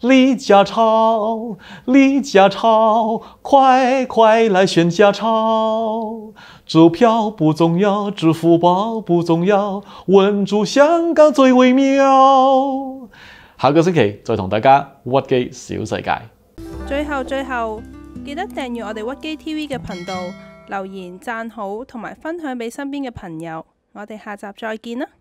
李家超，李家超，快快来选家超！支票不重要，支付宝不重要，稳住香港最微妙。下个星期再同大家屈机小世界。最后最后，记得订阅我哋屈机 TV 嘅频道，留言赞好，同埋分享俾身边嘅朋友。我哋下集再见啦！